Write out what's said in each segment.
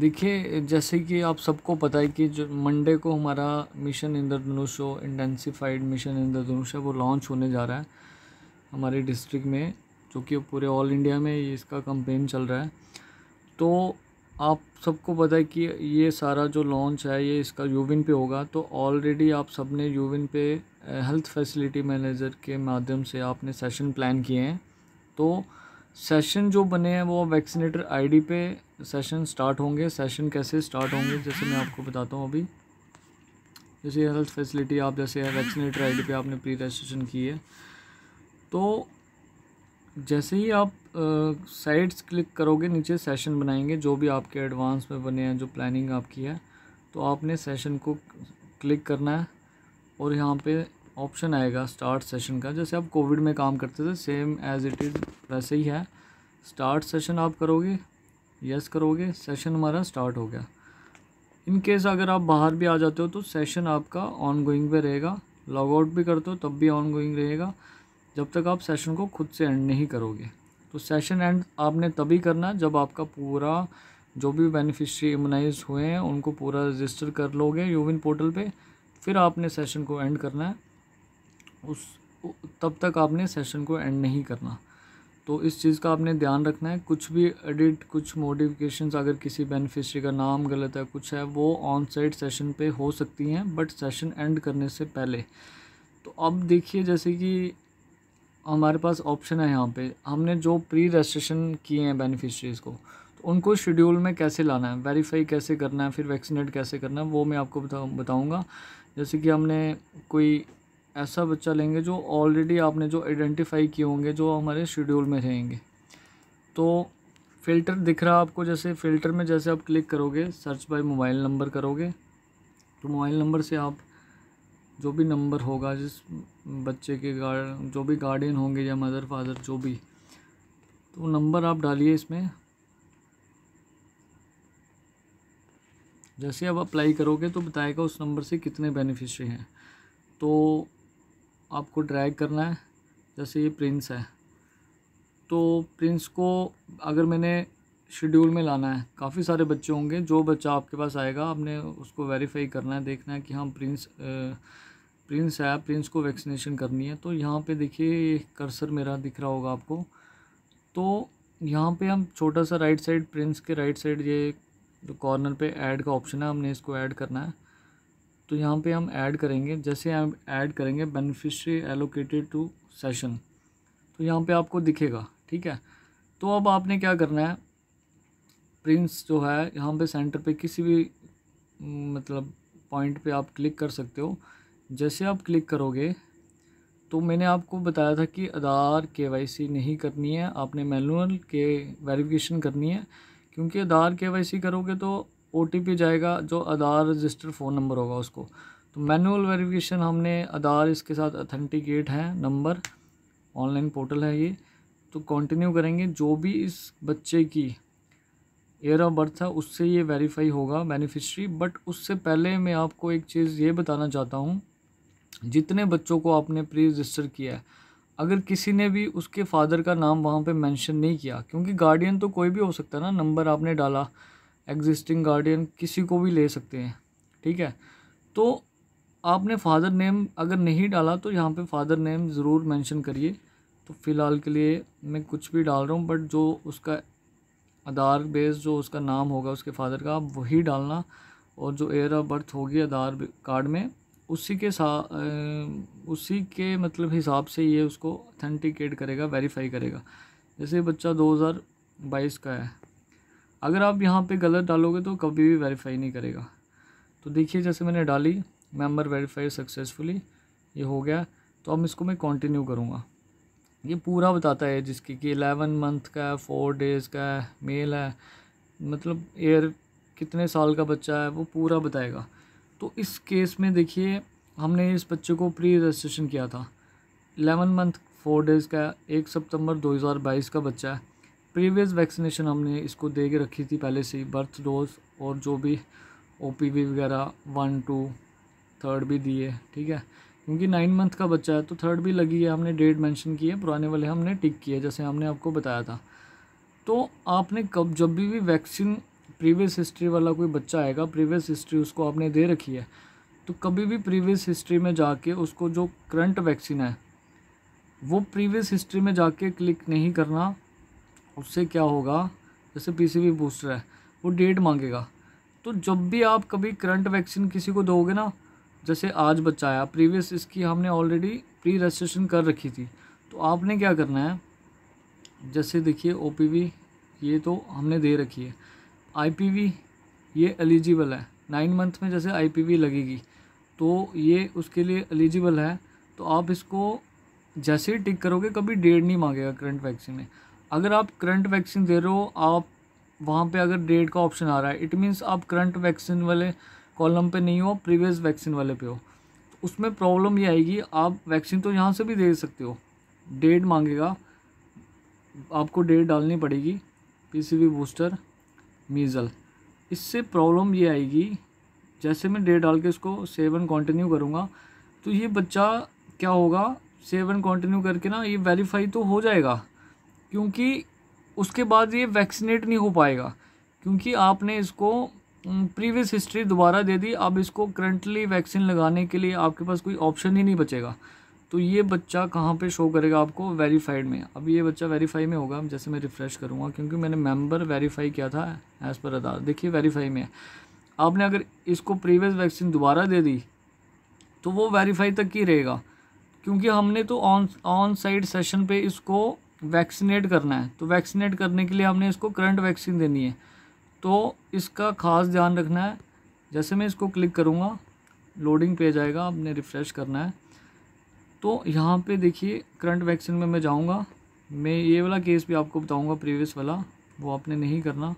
देखिए जैसे कि आप सबको पता है कि जो मंडे को हमारा मिशन इंद्रधनुष जो इंटेंसिफाइड मिशन इंद्रधनुष है वो लॉन्च होने जा रहा है हमारे डिस्ट्रिक्ट में जो कि पूरे ऑल इंडिया में इसका कंपेन चल रहा है तो आप सबको पता है कि ये सारा जो लॉन्च है ये इसका यूविन पे होगा तो ऑलरेडी आप सब ने यूविन पे हेल्थ फैसिलिटी मैनेजर के माध्यम से आपने सेशन प्लान किए हैं तो सेशन जो बने हैं वो वैक्सीनेटर आईडी पे सेशन स्टार्ट होंगे सेशन कैसे स्टार्ट होंगे जैसे मैं आपको बताता हूँ अभी जैसे हेल्थ फैसिलिटी आप जैसे वैक्सीनेटर आईडी पे आपने प्री रजिस्ट्रेशन की है तो जैसे ही आप साइट्स क्लिक करोगे नीचे सेशन बनाएंगे जो भी आपके एडवांस में बने हैं जो प्लानिंग आपकी है तो आपने सेशन को क्लिक करना है और यहाँ पे ऑप्शन आएगा स्टार्ट सेशन का जैसे आप कोविड में काम करते थे सेम एज़ इट इज़ वैसे ही है स्टार्ट सेशन आप करोगे यस करोगे सेशन हमारा स्टार्ट हो गया इन केस अगर आप बाहर भी आ जाते हो तो सेशन आपका ऑन गोइंग पे रहेगा लॉग आउट भी करते हो तब भी ऑन गोइंग रहेगा जब तक आप सेशन को खुद से एंड नहीं करोगे तो सेशन एंड आपने तभी करना जब आपका पूरा जो भी बेनिफिशरी इम्यूनाइज हुए हैं उनको पूरा रजिस्टर कर लोगे यूविन पोर्टल पे फिर आपने सेशन को एंड करना है उस तब तक आपने सेशन को एंड नहीं करना तो इस चीज़ का आपने ध्यान रखना है कुछ भी एडिट कुछ मोडिफिकेशन अगर किसी बेनिफिशरी का नाम गलत है कुछ है वो ऑन साइड सेशन पे हो सकती हैं बट सेशन एंड करने से पहले तो अब देखिए जैसे कि हमारे पास ऑप्शन है यहाँ पे हमने जो प्री रजिस्ट्रेशन किए हैं बेनिफिशरीज़ को तो उनको शेड्यूल में कैसे लाना है वेरीफाई कैसे करना है फिर वैक्सीनेट कैसे करना है वो मैं आपको बता बताऊँगा जैसे कि हमने कोई ऐसा बच्चा लेंगे जो ऑलरेडी आपने जो आइडेंटिफाई किए होंगे जो हमारे शेड्यूल में रहेंगे तो फ़िल्टर दिख रहा आपको जैसे फ़िल्टर में जैसे आप क्लिक करोगे सर्च बाय मोबाइल नंबर करोगे तो मोबाइल नंबर से आप जो भी नंबर होगा जिस बच्चे के गार्ड जो भी गार्डियन होंगे या मदर फादर जो भी तो नंबर आप डालिए इसमें जैसे आप अप्लाई करोगे तो बताएगा उस नंबर से कितने बेनिफिशरी हैं तो आपको ड्रैग करना है जैसे ये प्रिंस है तो प्रिंस को अगर मैंने शेड्यूल में लाना है काफ़ी सारे बच्चे होंगे जो बच्चा आपके पास आएगा आपने उसको वेरीफाई करना है देखना है कि हाँ प्रिंस प्रिंस है प्रिंस को वैक्सीनेशन करनी है तो यहाँ पे देखिए कर्सर मेरा दिख रहा होगा आपको तो यहाँ पे हम छोटा सा राइट साइड प्रिंस के राइट साइड ये जो कॉर्नर पे ऐड का ऑप्शन है हमने इसको ऐड करना है तो यहाँ पे हम ऐड करेंगे जैसे हम ऐड करेंगे बेनिफिशरी एलोकेटेड टू सेशन तो यहाँ पे आपको दिखेगा ठीक है तो अब आपने क्या करना है प्रिंस जो है यहाँ पे सेंटर पे किसी भी हम्म, मतलब पॉइंट पे आप क्लिक कर सकते हो जैसे आप क्लिक करोगे तो मैंने आपको बताया था कि आधार के नहीं करनी है आपने मैनुअल के वेरिफिकेशन करनी है क्योंकि आधार के करोगे तो ओ जाएगा जो आधार रजिस्टर फ़ोन नंबर होगा उसको तो मैनुअल वेरिफिकेशन हमने आधार इसके साथ अथेंटिकेट है नंबर ऑनलाइन पोर्टल है ये तो कंटिन्यू करेंगे जो भी इस बच्चे की एयर ऑफ बर्थ है उससे ये वेरीफाई होगा बेनिफिशरी बट उससे पहले मैं आपको एक चीज़ ये बताना चाहता हूँ जितने बच्चों को आपने प्री रजिस्टर किया है अगर किसी ने भी उसके फादर का नाम वहाँ पे मेंशन नहीं किया क्योंकि गार्डियन तो कोई भी हो सकता है ना नंबर आपने डाला एग्जिस्टिंग गार्डियन किसी को भी ले सकते हैं ठीक है तो आपने फादर नेम अगर नहीं डाला तो यहाँ पे फादर नेम ज़रूर मेंशन करिए तो फ़िलहाल के लिए मैं कुछ भी डाल रहा हूँ बट जो उसका आधार बेस जो उसका नाम होगा उसके फादर का वही डालना और जो एयर ऑफ बर्थ होगी आधार कार्ड में उसी के साथ उसी के मतलब हिसाब से ये उसको ऑथेंटिकेट करेगा वेरीफाई करेगा जैसे बच्चा 2022 का है अगर आप यहाँ पे गलत डालोगे तो कभी भी वेरीफाई नहीं करेगा तो देखिए जैसे मैंने डाली मेंबर वेरीफाई सक्सेसफुली ये हो गया तो अब इसको मैं कंटिन्यू करूँगा ये पूरा बताता है जिसकी कि एलेवन मंथ का है फोर डेज़ का है मेल है मतलब एयर कितने साल का बच्चा है वो पूरा बताएगा तो इस केस में देखिए हमने इस बच्चे को प्री रजिस्ट्रेशन किया था एलेवन मंथ फोर डेज़ का है एक सितंबर 2022 का बच्चा है प्रीवियस वैक्सीनेशन हमने इसको दे के रखी थी पहले से ही बर्थ डोज और जो भी ओ वगैरह वन टू थर्ड भी दिए ठीक है क्योंकि नाइन मंथ का बच्चा है तो थर्ड भी लगी है हमने डेट मेंशन की है पुराने वाले हमने टिक किए जैसे हमने आपको बताया था तो आपने कब जब भी भी वैक्सीन प्रीवियस हिस्ट्री वाला कोई बच्चा आएगा प्रीवियस हिस्ट्री उसको आपने दे रखी है तो कभी भी प्रीवियस हिस्ट्री में जाके उसको जो करंट वैक्सीन है वो प्रीवियस हिस्ट्री में जाके क्लिक नहीं करना उससे क्या होगा जैसे पीसीबी बूस्टर है वो डेट मांगेगा तो जब भी आप कभी करंट वैक्सीन किसी को दोगे ना जैसे आज बचाया प्रीवियस इसकी हमने ऑलरेडी प्री रजिस्ट्रेशन कर रखी थी तो आपने क्या करना है जैसे देखिए ओ ये तो हमने दे रखी है आई ये एलिजिबल है नाइन मंथ में जैसे आई लगेगी तो ये उसके लिए एलिजिबल है तो आप इसको जैसे ही टिक करोगे कभी डेट नहीं मांगेगा करंट वैक्सीन में अगर आप करंट वैक्सीन दे रहे हो आप वहाँ पे अगर डेट का ऑप्शन आ रहा है इट मीन्स आप करंट वैक्सीन वाले कॉलम पे नहीं हो प्रीवियस वैक्सीन वाले पे हो तो उसमें प्रॉब्लम ये आएगी आप वैक्सीन तो यहाँ से भी दे सकते हो डेट मांगेगा आपको डेट डालनी पड़ेगी पीसीबी बूस्टर मीज़ल इससे प्रॉब्लम ये आएगी जैसे मैं डेट डाल के इसको सेवन एंड कंटिन्यू करूँगा तो ये बच्चा क्या होगा सेवन एंड कंटिन्यू करके ना ये वेरीफाई तो हो जाएगा क्योंकि उसके बाद ये वैक्सीनेट नहीं हो पाएगा क्योंकि आपने इसको प्रीवियस हिस्ट्री दोबारा दे दी अब इसको करंटली वैक्सीन लगाने के लिए आपके पास कोई ऑप्शन ही नहीं बचेगा तो ये बच्चा कहाँ पे शो करेगा आपको वेरीफाइड में अब ये बच्चा वेरीफाई में होगा जैसे मैं रिफ़्रेश करूँगा क्योंकि मैंने मेंबर वेरीफाई किया था एज़ पर आधार देखिए वेरीफाई में है आपने अगर इसको प्रीवियस वैक्सीन दोबारा दे दी तो वो वेरीफाई तक ही रहेगा क्योंकि हमने तो ऑन ऑन साइड सेशन पे इसको वैक्सीनेट करना है तो वैक्सीनेट करने के लिए हमने इसको करंट वैक्सीन देनी है तो इसका खास ध्यान रखना है जैसे मैं इसको क्लिक करूँगा लोडिंग पेज आएगा आपने रिफ़्रेश करना है तो यहाँ पे देखिए करंट वैक्सीन में मैं जाऊँगा मैं ये वाला केस भी आपको बताऊँगा प्रीवियस वाला वो आपने नहीं करना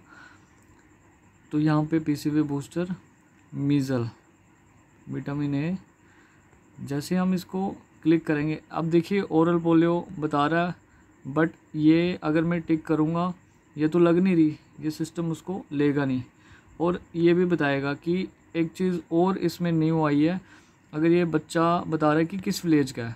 तो यहाँ पे PCV booster measles vitamin A जैसे हम इसको क्लिक करेंगे अब देखिए ओरल पोलियो बता रहा है बट ये अगर मैं टिक करूँगा ये तो लग नहीं रही ये सिस्टम उसको लेगा नहीं और ये भी बताएगा कि एक चीज़ और इसमें न्यू आई है अगर ये बच्चा बता रहा है कि किस विलेज का है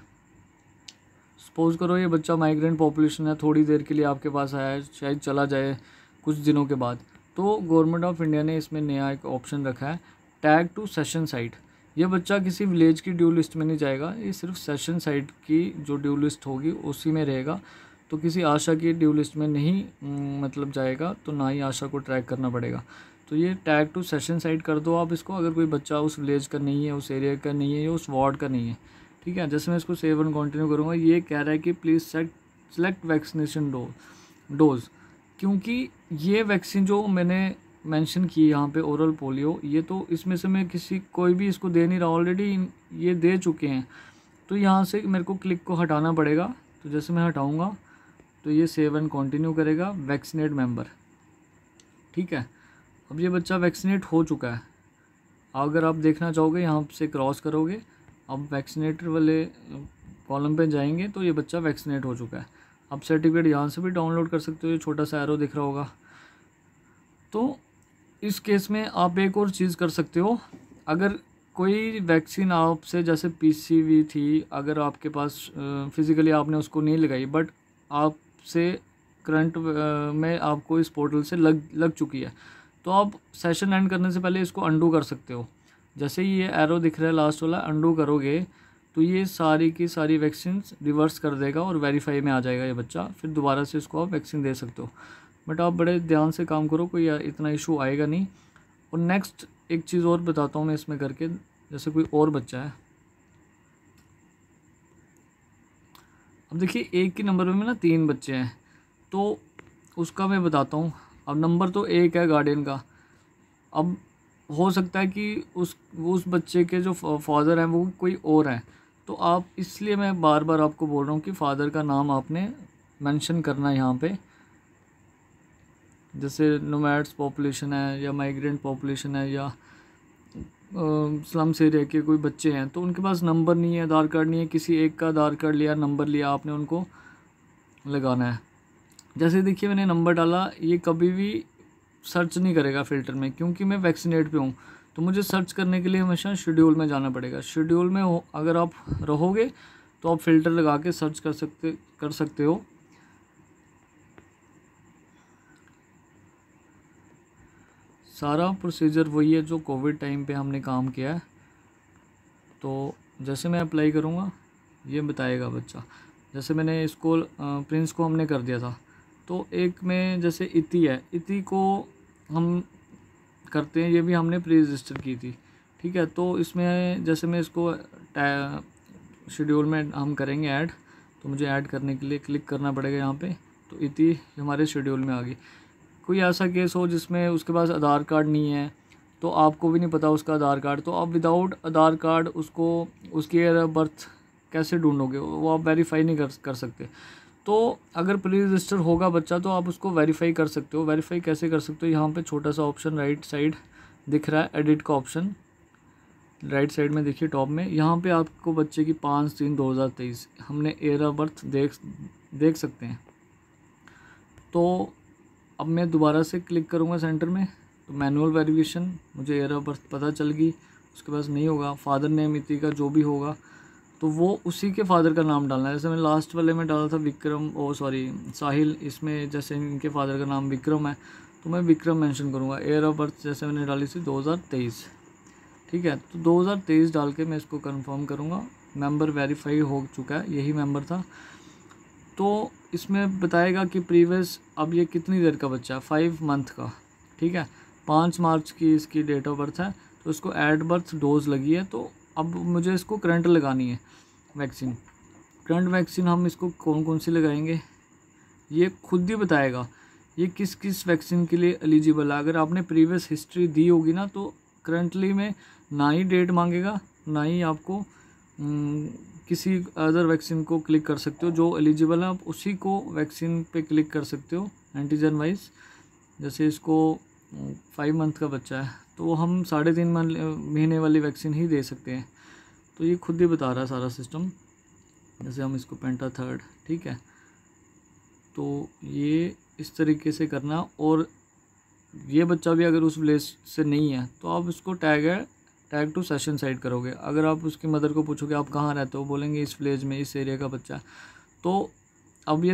सपोज़ करो ये बच्चा माइग्रेंट पॉपुलेशन है थोड़ी देर के लिए आपके पास आया है शायद चला जाए कुछ दिनों के बाद तो गवर्नमेंट ऑफ इंडिया ने इसमें नया एक ऑप्शन रखा है टैग टू सेशन साइट ये बच्चा किसी विलेज की ड्यू लिस्ट में नहीं जाएगा ये सिर्फ सेशन साइट की जो ड्यू लिस्ट होगी उसी में रहेगा तो किसी आशा की ड्यू लिस्ट में नहीं मतलब जाएगा तो ना ही आशा को ट्रैक करना पड़ेगा तो ये टैग टू सेशन साइड कर दो आप इसको अगर कोई बच्चा उस विलेज का नहीं है उस एरिया का नहीं है या उस वार्ड का नहीं है ठीक है जैसे मैं इसको सेव एंड कंटिन्यू करूँगा ये कह रहा है कि प्लीज़ सेट सेलेक्ट वैक्सीनेशन डो डोज क्योंकि ये वैक्सीन जो मैंने मेंशन की यहाँ पे ओरल पोलियो ये तो इसमें से मैं किसी कोई भी इसको दे नहीं रहा ऑलरेडी ये दे चुके हैं तो यहाँ से मेरे को क्लिक को हटाना पड़ेगा तो जैसे मैं हटाऊँगा तो ये सेवन कंटिन्यू करेगा वैक्सीनेट मेंबर ठीक है अब ये बच्चा वैक्सीनेट हो चुका है अगर आप देखना चाहोगे यहाँ से क्रॉस करोगे अब वैक्सीनेटर वाले कॉलम पे जाएंगे तो ये बच्चा वैक्सीनेट हो चुका है आप सर्टिफिकेट यहाँ से भी डाउनलोड कर सकते हो ये छोटा सा एरो दिख रहा होगा तो इस केस में आप एक और चीज़ कर सकते हो अगर कोई वैक्सीन आपसे जैसे पीसीवी थी अगर आपके पास फिज़िकली आपने उसको नहीं लगाई बट आप से करंट uh, में आपको इस पोर्टल से लग लग चुकी है तो आप सेशन एंड करने से पहले इसको अंडू कर सकते हो जैसे ये एरो दिख रहा है लास्ट वाला अंडू करोगे तो ये सारी की सारी वैक्सीन रिवर्स कर देगा और वेरीफाई में आ जाएगा ये बच्चा फिर दोबारा से इसको आप वैक्सीन दे सकते हो बट आप बड़े ध्यान से काम करो कोई इतना इशू आएगा नहीं और नेक्स्ट एक चीज़ और बताता हूँ मैं इसमें करके जैसे कोई और बच्चा है अब देखिए एक के नंबर में ना तीन बच्चे हैं तो उसका मैं बताता हूँ अब नंबर तो एक है गार्डियन का अब हो सकता है कि उस उस बच्चे के जो फादर हैं वो कोई और हैं तो आप इसलिए मैं बार बार आपको बोल रहा हूँ कि फ़ादर का नाम आपने मेंशन करना यहाँ पे जैसे नोमैड्स पॉपुलेशन है या माइग्रेंट पॉपुलेशन है या स्लम्स एरिया के कोई बच्चे हैं तो उनके पास नंबर नहीं है आधार कार्ड नहीं है किसी एक का आधार कार्ड लिया नंबर लिया आपने उनको लगाना है जैसे देखिए मैंने नंबर डाला ये कभी भी सर्च नहीं करेगा फ़िल्टर में क्योंकि मैं वैक्सीनेट पे हूँ तो मुझे सर्च करने के लिए हमेशा शेड्यूल में जाना पड़ेगा शेड्यूल में हो अगर आप रहोगे तो आप फ़िल्टर लगा के सर्च कर सकते कर सकते हो सारा प्रोसीजर वही है जो कोविड टाइम पे हमने काम किया है तो जैसे मैं अप्लाई करूँगा ये बताएगा बच्चा जैसे मैंने इसको प्रिंस को हमने कर दिया था तो एक में जैसे इति है इति को हम करते हैं ये भी हमने प्री रजिस्टर की थी ठीक है तो इसमें जैसे मैं इसको शेड्यूल में हम करेंगे ऐड तो मुझे ऐड करने के लिए क्लिक करना पड़ेगा यहाँ पे तो इति हमारे शेड्यूल में आ गई कोई ऐसा केस हो जिसमें उसके पास आधार कार्ड नहीं है तो आपको भी नहीं पता उसका आधार कार्ड तो आप विदाउट आधार कार्ड उसको उसकी बर्थ कैसे ढूंढोगे वो आप वेरीफाई नहीं कर कर सकते तो अगर प्री रजिस्टर होगा बच्चा तो आप उसको वेरीफाई कर सकते हो वेरीफाई कैसे कर सकते हो यहाँ पे छोटा सा ऑप्शन राइट साइड दिख रहा है एडिट का ऑप्शन राइट साइड में देखिए टॉप में यहाँ पे आपको बच्चे की पाँच तीन दो हज़ार तेईस हमने ऑफ़ बर्थ देख देख सकते हैं तो अब मैं दोबारा से क्लिक करूँगा सेंटर में तो मैनुअल वेरिफिकेशन मुझे एयर ऑफ़ बर्थ पता चल गई उसके पास नहीं होगा फादर नेम इति का जो भी होगा तो वो उसी के फादर का नाम डालना है जैसे मैंने लास्ट वाले में डाला था विक्रम ओ सॉरी साहिल इसमें जैसे इनके फादर का नाम विक्रम है तो मैं विक्रम मैंशन करूँगा एयर ऑफ बर्थ जैसे मैंने डाली थी दो ठीक है तो दो डाल के मैं इसको कन्फर्म करूँगा मेम्बर वेरीफाई हो चुका है यही मेम्बर था तो इसमें बताएगा कि प्रीवियस अब ये कितनी देर का बच्चा फाइव मंथ का ठीक है पाँच मार्च की इसकी डेट ऑफ बर्थ है तो इसको एट बर्थ डोज लगी है तो अब मुझे इसको करंट लगानी है वैक्सीन करंट वैक्सीन हम इसको कौन कौन सी लगाएंगे ये खुद ही बताएगा ये किस किस वैक्सीन के लिए एलिजिबल है अगर आपने प्रीवियस हिस्ट्री दी होगी ना तो करंटली में ना ही डेट मांगेगा ना ही आपको हम्म, किसी अदर वैक्सीन को क्लिक कर सकते हो जो एलिजिबल है आप उसी को वैक्सीन पे क्लिक कर सकते हो एंटीजन वाइज जैसे इसको फाइव मंथ का बच्चा है तो हम साढ़े तीन महीने वाली वैक्सीन ही दे सकते हैं तो ये खुद ही बता रहा है सारा सिस्टम जैसे हम इसको पेंटा थर्ड ठीक है तो ये इस तरीके से करना और ये बच्चा भी अगर उस प्लेस से नहीं है तो आप इसको टैग है टैग टू सेशन साइड करोगे अगर आप उसकी मदर को पूछोगे आप कहाँ रहते हो बोलेंगे इस विलेज में इस एरिया का बच्चा तो अब ये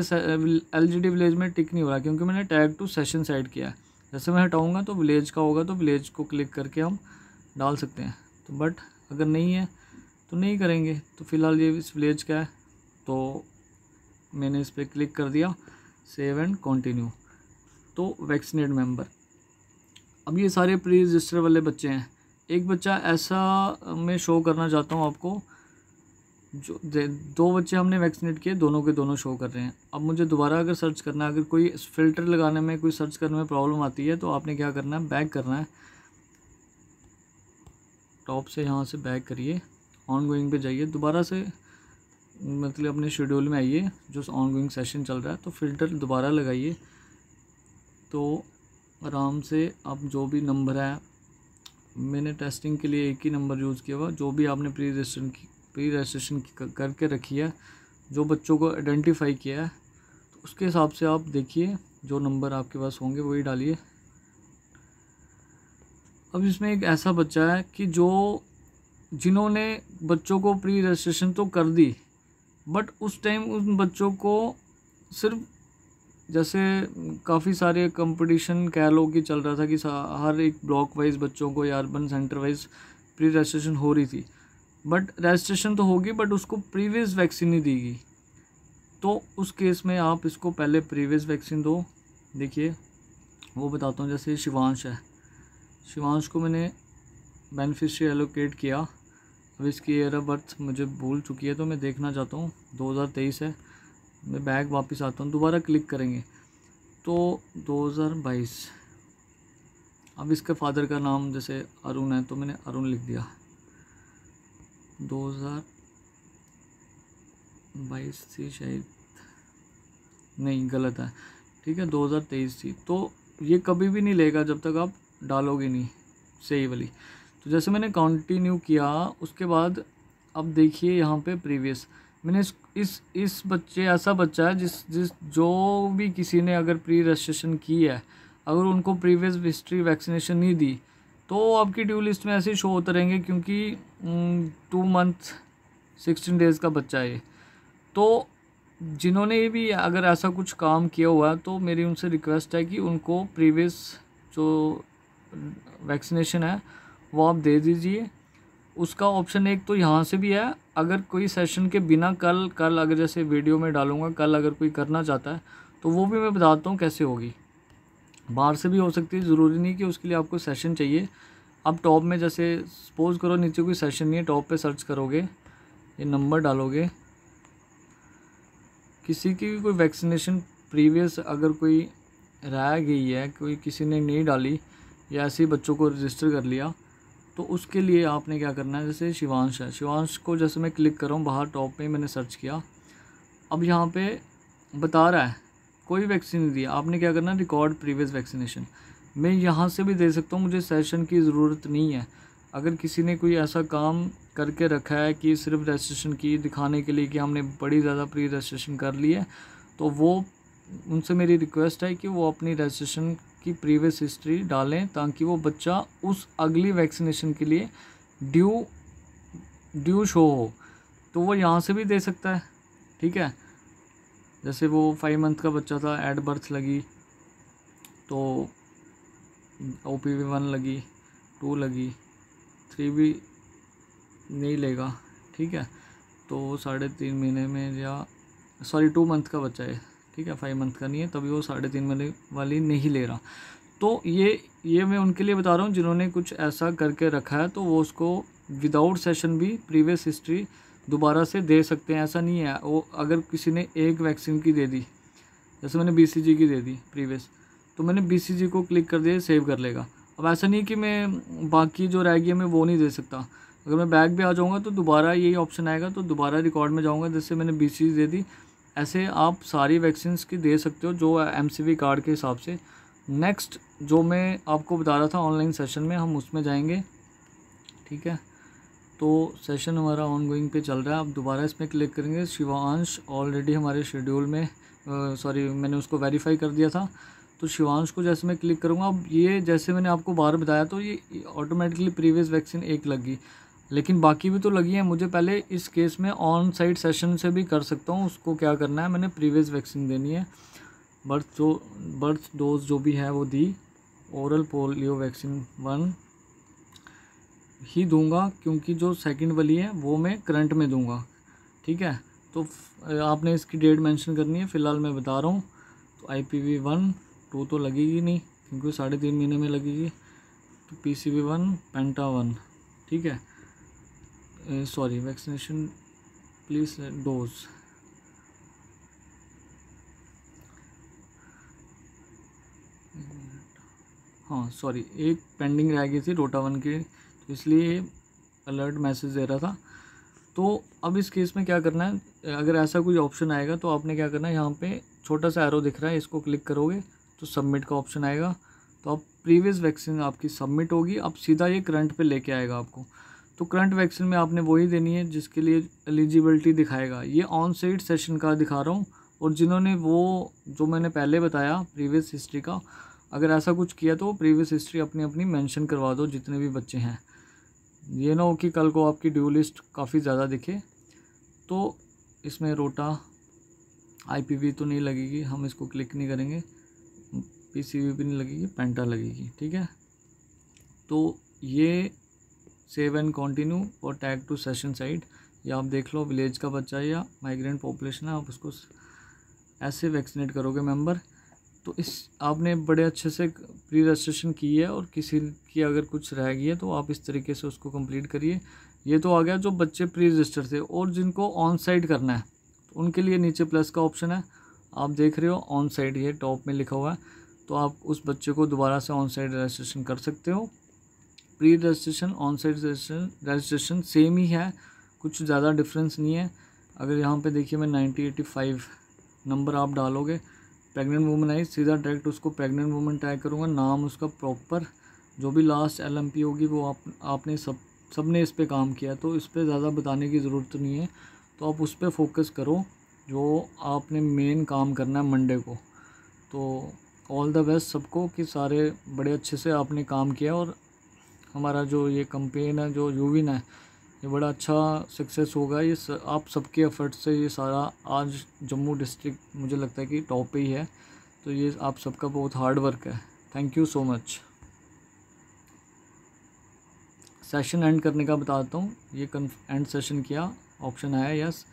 एल जी विलेज में टिक नहीं हो रहा क्योंकि मैंने टैग टू सेशन साइड किया है जैसे मैं हटाऊँगा तो विलेज का होगा तो विलेज को क्लिक करके हम डाल सकते हैं तो बट अगर नहीं है तो नहीं करेंगे तो फ़िलहाल ये इस विलेज का है तो मैंने इस पर क्लिक कर दिया सेव एंड कंटिन्यू तो वैक्सीनेट मेंबर अब ये सारे प्री रजिस्टर वाले बच्चे हैं एक बच्चा ऐसा मैं शो करना चाहता हूँ आपको जो दो बच्चे हमने वैक्सीनेट किए दोनों के दोनों शो कर रहे हैं अब मुझे दोबारा अगर सर्च करना है अगर कोई फिल्टर लगाने में कोई सर्च करने में प्रॉब्लम आती है तो आपने क्या करना है बैक करना है टॉप से यहाँ से बैक करिए ऑन गोइंग पर जाइए दोबारा से मतलब अपने शेड्यूल में आइए जो ऑन गोइंग सेशन चल रहा है तो फ़िल्टर दोबारा लगाइए तो आराम से आप जो भी नंबर है मैंने टेस्टिंग के लिए एक ही नंबर यूज़ किया हुआ जो भी आपने प्री रजिस्ट्रेशन की प्री रजिस्ट्रेशन करके रखी है जो बच्चों को आइडेंटिफाई किया है तो उसके हिसाब से आप देखिए जो नंबर आपके पास होंगे वही डालिए अब इसमें एक ऐसा बच्चा है कि जो जिन्होंने बच्चों को प्री रजिस्ट्रेशन तो कर दी बट उस टाइम उन बच्चों को सिर्फ जैसे काफ़ी सारे कंपटीशन कह लो कि चल रहा था कि हर एक ब्लॉक वाइज बच्चों को या urban centre wise pre registration हो रही थी बट रजिस्ट्रेशन तो होगी बट उसको प्रीवियस वैक्सीन ही दी गई तो उस केस में आप इसको पहले प्रीवियस वैक्सीन दो देखिए वो बताता हूँ जैसे शिवांश है शिवांश को मैंने बेनिफिशरी एलोकेट किया अब इसकी ईयर ऑफ बर्थ मुझे भूल चुकी है तो मैं देखना चाहता हूँ 2023 है मैं बैग वापस आता हूँ दोबारा क्लिक करेंगे तो 2022 अब इसके फादर का नाम जैसे अरुण है तो मैंने अरुण लिख दिया 2022 थी शायद नहीं गलत है ठीक है 2023 थी तो ये कभी भी नहीं लेगा जब तक आप डालोगे नहीं सही वाली तो जैसे मैंने कंटिन्यू किया उसके बाद अब देखिए यहाँ पे प्रीवियस मैंने इस इस इस बच्चे ऐसा बच्चा है जिस जिस जो भी किसी ने अगर प्री रजिस्ट्रेशन की है अगर उनको प्रीवियस हिस्ट्री वैक्सीनेशन नहीं दी तो आपकी ड्यू लिस्ट में ऐसे ही शो होते रहेंगे क्योंकि टू मंथ सिक्सटीन डेज़ का बच्चा है तो जिन्होंने भी अगर ऐसा कुछ काम किया हुआ है तो मेरी उनसे रिक्वेस्ट है कि उनको प्रीवियस जो वैक्सीनेशन है वो आप दे दीजिए उसका ऑप्शन एक तो यहाँ से भी है अगर कोई सेशन के बिना कल कल अगर जैसे वीडियो में डालूंगा कल अगर कोई करना चाहता है तो वो भी मैं बताता हूँ कैसे होगी बाहर से भी हो सकती है ज़रूरी नहीं कि उसके लिए आपको सेशन चाहिए आप टॉप में जैसे सपोज़ करो नीचे कोई सेशन नहीं है टॉप पे सर्च करोगे ये नंबर डालोगे किसी की भी कोई वैक्सीनेशन प्रीवियस अगर कोई रह गई है कोई किसी ने नहीं डाली या ऐसे ही बच्चों को रजिस्टर कर लिया तो उसके लिए आपने क्या करना है जैसे शिवांश है शिवांश को जैसे मैं क्लिक कर रहा हूँ बाहर टॉप पे मैंने सर्च किया अब यहाँ पे बता रहा है कोई वैक्सीन नहीं दिया आपने क्या करना है रिकॉर्ड प्रीवियस वैक्सीनेशन मैं यहाँ से भी दे सकता हूँ मुझे सेशन की ज़रूरत नहीं है अगर किसी ने कोई ऐसा काम करके रखा है कि सिर्फ रजिस्ट्रेशन की दिखाने के लिए कि हमने बड़ी ज़्यादा प्री रजिस्ट्रेशन कर ली है तो वो उनसे मेरी रिक्वेस्ट है कि वो अपनी रजिस्ट्रेशन की प्रीवियस हिस्ट्री डालें ताकि वो बच्चा उस अगली वैक्सीनेशन के लिए ड्यू ड्यू शो हो तो वो यहाँ से भी दे सकता है ठीक है जैसे वो फाइव मंथ का बच्चा था एट बर्थ लगी तो ओ पी वी वन लगी टू लगी थ्री भी नहीं लेगा ठीक है तो साढ़े तीन महीने में या सॉरी टू मंथ का बच्चा है ठीक है फाइव मंथ का नहीं है तभी वो साढ़े तीन महीने वाली नहीं ले रहा तो ये ये मैं उनके लिए बता रहा हूँ जिन्होंने कुछ ऐसा करके रखा है तो वो उसको विदाउट सेशन भी प्रीवियस हिस्ट्री दोबारा से दे सकते हैं ऐसा नहीं है वो अगर किसी ने एक वैक्सीन की दे दी जैसे मैंने बी की दे दी प्रीवियस तो मैंने बी को क्लिक कर दिया सेव कर लेगा अब ऐसा नहीं कि मैं बाकी जो रह गया मैं वो नहीं दे सकता अगर मैं बैग भी आ जाऊँगा तो दोबारा यही ऑप्शन आएगा तो दोबारा रिकॉर्ड में जाऊँगा जैसे मैंने बी दे दी ऐसे आप सारी वैक्सीन्स की दे सकते हो जो एम कार्ड के हिसाब से नेक्स्ट जो मैं आपको बता रहा था ऑनलाइन सेशन में हम उसमें जाएंगे ठीक है तो सेशन हमारा ऑनगोइंग पे चल रहा है आप दोबारा इसमें क्लिक करेंगे शिवांश ऑलरेडी हमारे शेड्यूल में सॉरी मैंने उसको वेरीफाई कर दिया था तो शिवांश को जैसे मैं क्लिक करूँगा अब ये जैसे मैंने आपको बाहर बताया तो ये ऑटोमेटिकली प्रीवियस वैक्सीन एक लग गई लेकिन बाकी भी तो लगी है मुझे पहले इस केस में ऑन साइड सेशन से भी कर सकता हूँ उसको क्या करना है मैंने प्रीवियस वैक्सीन देनी है बर्थ जो बर्थ डोज जो भी है वो the oral polio vaccine one ही दूंगा क्योंकि जो सेकंड वाली है वो मैं करंट में दूंगा ठीक है तो आपने इसकी डेट मेंशन करनी है फ़िलहाल मैं बता रहा हूँ तो I P V one two तो लगेगी नहीं क्योंकि साढ़े तीन महीने में लगेगी तो P C V one penta one ठीक है सॉरी वैक्सीनेशन प्लीज डोज हाँ सॉरी एक पेंडिंग रह गई थी वन की तो इसलिए अलर्ट मैसेज दे रहा था तो अब इस केस में क्या करना है अगर ऐसा कोई ऑप्शन आएगा तो आपने क्या करना है यहाँ पे छोटा सा एरो दिख रहा है इसको क्लिक करोगे तो सबमिट का ऑप्शन आएगा तो आप प्रीवियस वैक्सीन आपकी सबमिट होगी अब सीधा ये करंट पे लेके आएगा आपको तो करंट वैक्सीन में आपने वही देनी है जिसके लिए एलिजिबिलिटी दिखाएगा ये ऑन साइड सेशन का दिखा रहा हूँ और जिन्होंने वो जो मैंने पहले बताया प्रीवियस हिस्ट्री का अगर ऐसा कुछ किया तो प्रीवियस हिस्ट्री अपनी अपनी मेंशन करवा दो जितने भी बच्चे हैं ये ना हो कि कल को आपकी ड्यू लिस्ट काफ़ी ज़्यादा दिखे तो इसमें रोटा आईपीवी तो नहीं लगेगी हम इसको क्लिक नहीं करेंगे पीसीवी भी नहीं लगेगी पेंटा लगेगी ठीक है तो ये सेव एंड कॉन्टिन्यू और टैग टू सेशन साइट या आप देख लो विलेज का बच्चा है या माइग्रेंट पॉपुलेशन है आप उसको ऐसे वैक्सीनेट करोगे मेंबर तो इस आपने बड़े अच्छे से प्री रजिस्ट्रेशन की है और किसी की अगर कुछ रह गई है तो आप इस तरीके से उसको कंप्लीट करिए ये तो आ गया जो बच्चे प्री रजिस्टर थे और जिनको ऑन साइट करना है तो उनके लिए नीचे प्लस का ऑप्शन है आप देख रहे हो ऑन साइट ये टॉप में लिखा हुआ है तो आप उस बच्चे को दोबारा से ऑन साइड रजिस्ट्रेशन कर सकते हो pre registration on site registration same ही है कुछ ज़्यादा डिफरेंस नहीं है अगर यहाँ पे देखिए मैं नाइनटी एटी फाइव नंबर आप डालोगे प्रेग्नेंट वूमन आई सीधा डायरेक्ट उसको प्रेग्नेंट वूमन टाइप करूँगा नाम उसका प्रॉपर जो भी लास्ट एल एम पी होगी वो आप आपने सब सब ने इस पर काम किया तो इस पर ज़्यादा बताने की ज़रूरत तो नहीं है तो आप उस पर फोकस करो जो आपने मेन काम करना है मंडे को तो ऑल द बेस्ट सबको कि सारे बड़े अच्छे से आपने काम किया और हमारा जो ये कंपेन है जो यूविन है ये बड़ा अच्छा सक्सेस होगा ये स, आप सबके एफर्ट से ये सारा आज जम्मू डिस्ट्रिक्ट मुझे लगता है कि टॉप पे ही है तो ये आप सबका बहुत हार्ड वर्क है thank you so much session end करने का बताता हूँ ये एंड सेशन किया ऑप्शन आया यस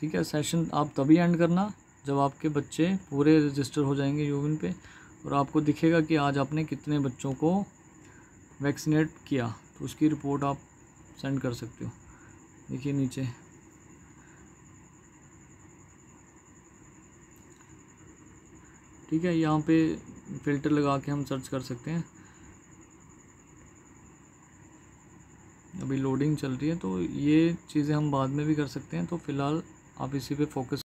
ठीक है सेशन आप तभी एंड करना जब आपके बच्चे पूरे रजिस्टर हो जाएंगे यूविन पे और आपको दिखेगा कि आज आपने कितने बच्चों को वैक्सीनेट किया तो उसकी रिपोर्ट आप सेंड कर सकते हो देखिए नीचे ठीक है यहाँ पे फ़िल्टर लगा के हम सर्च कर सकते हैं अभी लोडिंग चल रही है तो ये चीज़ें हम बाद में भी कर सकते हैं तो फ़िलहाल आप इसी पे फोकस